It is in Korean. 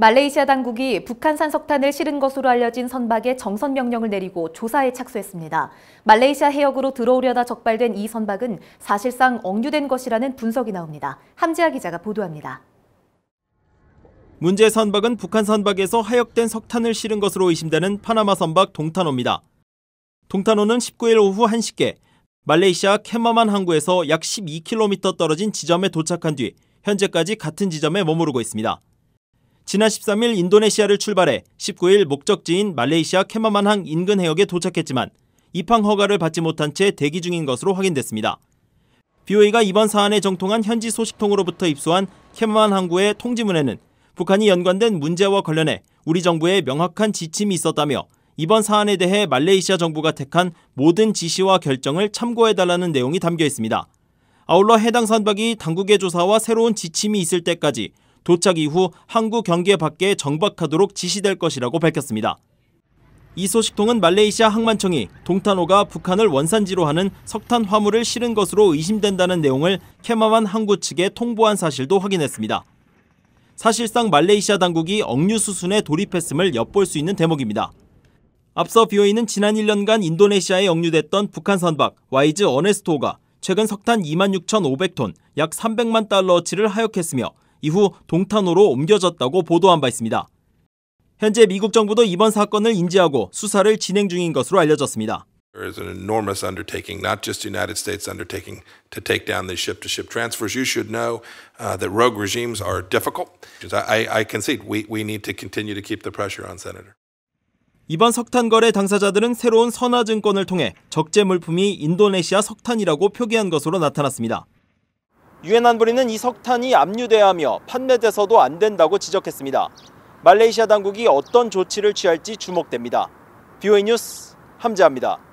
말레이시아 당국이 북한산 석탄을 실은 것으로 알려진 선박에 정선 명령을 내리고 조사에 착수했습니다. 말레이시아 해역으로 들어오려다 적발된 이 선박은 사실상 억류된 것이라는 분석이 나옵니다. 함지아 기자가 보도합니다. 문제 선박은 북한 선박에서 하역된 석탄을 실은 것으로 의심되는 파나마 선박 동탄호입니다. 동탄호는 19일 오후 1시께 말레이시아 캐마만 항구에서 약 12km 떨어진 지점에 도착한 뒤 현재까지 같은 지점에 머무르고 있습니다. 지난 13일 인도네시아를 출발해 19일 목적지인 말레이시아 케마만항 인근 해역에 도착했지만 입항 허가를 받지 못한 채 대기 중인 것으로 확인됐습니다. BOA가 이번 사안에 정통한 현지 소식통으로부터 입수한 케마만 항구의 통지문에는 북한이 연관된 문제와 관련해 우리 정부에 명확한 지침이 있었다며 이번 사안에 대해 말레이시아 정부가 택한 모든 지시와 결정을 참고해달라는 내용이 담겨 있습니다. 아울러 해당 선박이 당국의 조사와 새로운 지침이 있을 때까지 도착 이후 항구 경계 밖에 정박하도록 지시될 것이라고 밝혔습니다. 이 소식통은 말레이시아 항만청이 동탄호가 북한을 원산지로 하는 석탄 화물을 실은 것으로 의심된다는 내용을 케마만 항구 측에 통보한 사실도 확인했습니다. 사실상 말레이시아 당국이 억류 수순에 돌입했음을 엿볼 수 있는 대목입니다. 앞서 비오이는 지난 1년간 인도네시아에 역류됐던 북한 선박 와이즈 어네스토가 최근 석탄 26,500톤 약 300만 달러어치를 하역했으며 이후 동탄호로 옮겨졌다고 보도한 바 있습니다. 현재 미국 정부도 이번 사건을 인지하고 수사를 진행 중인 것으로 알려졌습니다. There is an enormous undertaking, not just the United States undertaking to take down these ship to ship transfers. You should know uh, that rogue regimes are difficult. I, I concede we, we need to continue to keep the pressure on Senator. 이번 석탄 거래 당사자들은 새로운 선화증권을 통해 적재 물품이 인도네시아 석탄이라고 표기한 것으로 나타났습니다. 유엔 안보리는 이 석탄이 압류돼야 하며 판매돼서도 안 된다고 지적했습니다. 말레이시아 당국이 어떤 조치를 취할지 주목됩니다. 비오이 뉴스 함재합니다.